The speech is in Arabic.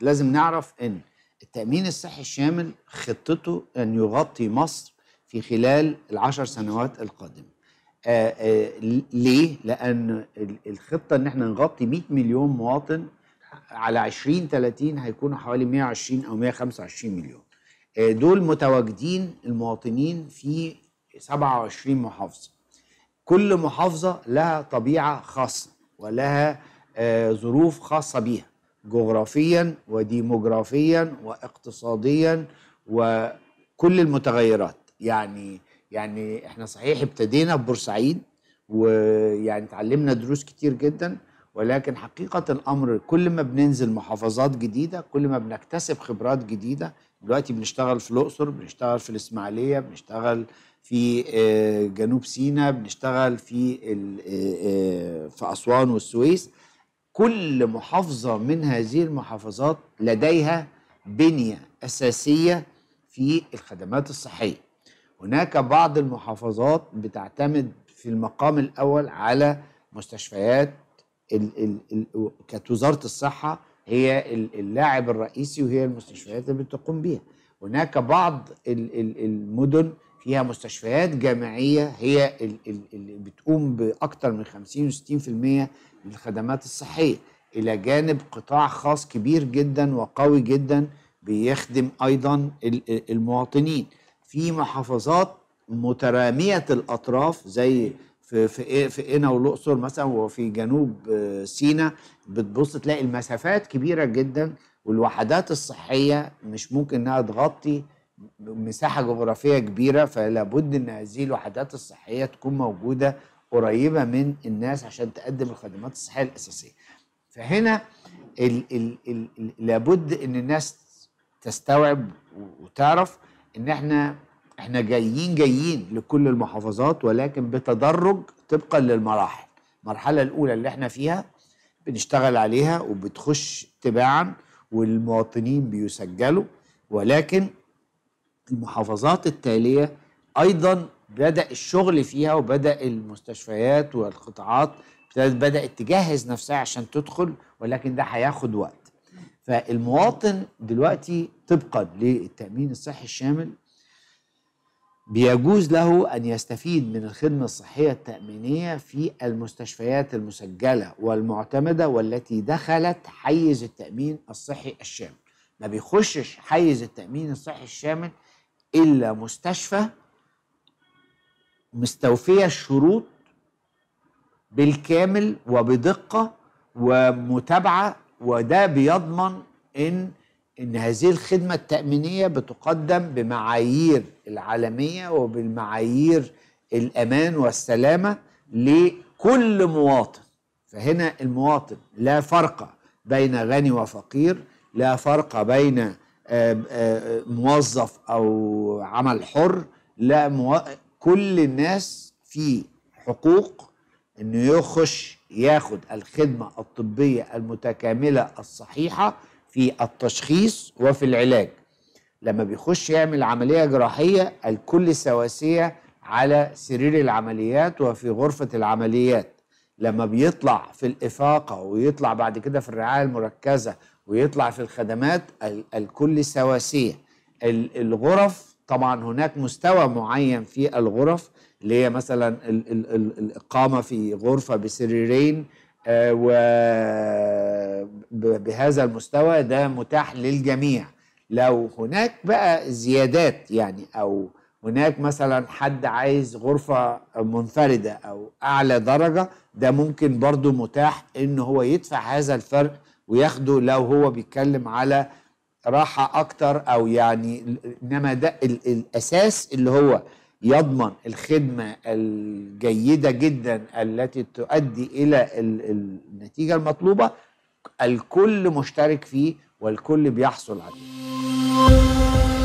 لازم نعرف ان التامين الصحي الشامل خطته ان يغطي مصر في خلال العشر سنوات القادمه آآ آه، آآ آه، ليه لان الخطه ان احنا نغطي 100 مليون مواطن على 20 30 هيكونوا حوالي 120 او 125 مليون آه، دول متواجدين المواطنين في 27 محافظه كل محافظه لها طبيعه خاصه ولها ظروف خاصه بيها جغرافيا وديموغرافيا واقتصاديا وكل المتغيرات يعني يعني احنا صحيح ابتدينا ببورسعيد ويعني اتعلمنا دروس كتير جدا ولكن حقيقة الأمر كل ما بننزل محافظات جديدة كل ما بنكتسب خبرات جديدة دلوقتي بنشتغل في الأقصر بنشتغل في الإسماعيلية بنشتغل في آه، جنوب سيناء بنشتغل في آه، آه، في أسوان والسويس كل محافظة من هذه المحافظات لديها بنية أساسية في الخدمات الصحية هناك بعض المحافظات بتعتمد في المقام الأول على مستشفيات ال ال ال كوزارة الصحة هي اللاعب الرئيسي وهي المستشفيات اللي بتقوم بيها هناك بعض المدن فيها مستشفيات جامعيه هي اللي بتقوم باكثر من 50 و60% من الخدمات الصحيه الى جانب قطاع خاص كبير جدا وقوي جدا بيخدم ايضا المواطنين في محافظات متراميه الاطراف زي في في إيه، في قنا والاقصر مثلا وفي جنوب آه، سينا بتبص تلاقي المسافات كبيره جدا والوحدات الصحيه مش ممكن انها تغطي مساحه جغرافيه كبيره فلا بد ان هذه الوحدات الصحيه تكون موجوده قريبه من الناس عشان تقدم الخدمات الصحيه الاساسيه فهنا ال ال ال ال لابد ان الناس تستوعب وتعرف ان احنا احنا جايين جايين لكل المحافظات ولكن بتدرج طبقا للمراحل المرحله الاولى اللي احنا فيها بنشتغل عليها وبتخش تباعا والمواطنين بيسجلوا ولكن المحافظات التالية أيضا بدأ الشغل فيها وبدأ المستشفيات والقطاعات بدأت تجهز نفسها عشان تدخل ولكن ده هياخد وقت فالمواطن دلوقتي طبقا للتأمين الصحي الشامل بيجوز له أن يستفيد من الخدمة الصحية التأمينية في المستشفيات المسجلة والمعتمدة والتي دخلت حيز التأمين الصحي الشامل ما بيخشش حيز التأمين الصحي الشامل الا مستشفى مستوفيه الشروط بالكامل وبدقه ومتابعه وده بيضمن ان ان هذه الخدمه التامينيه بتقدم بمعايير العالميه وبالمعايير الامان والسلامه لكل مواطن فهنا المواطن لا فرق بين غني وفقير لا فرق بين آه، آه، آه، موظف او عمل حر لا مو... كل الناس في حقوق انه يخش ياخد الخدمه الطبيه المتكامله الصحيحه في التشخيص وفي العلاج لما بيخش يعمل عمليه جراحيه الكل سواسيه على سرير العمليات وفي غرفه العمليات لما بيطلع في الافاقه ويطلع بعد كده في الرعايه المركزه ويطلع في الخدمات الكل سواسية الغرف طبعا هناك مستوى معين في الغرف اللي هي مثلا الإقامة في غرفة بسريرين آه، وبهذا المستوى ده متاح للجميع لو هناك بقى زيادات يعني أو هناك مثلا حد عايز غرفة منفردة أو أعلى درجة ده ممكن برضو متاح إن هو يدفع هذا الفرق وياخده لو هو بيتكلم على راحة أكتر أو يعني إنما ده الأساس اللي هو يضمن الخدمة الجيدة جدا التي تؤدي إلى النتيجة المطلوبة الكل مشترك فيه والكل بيحصل عليه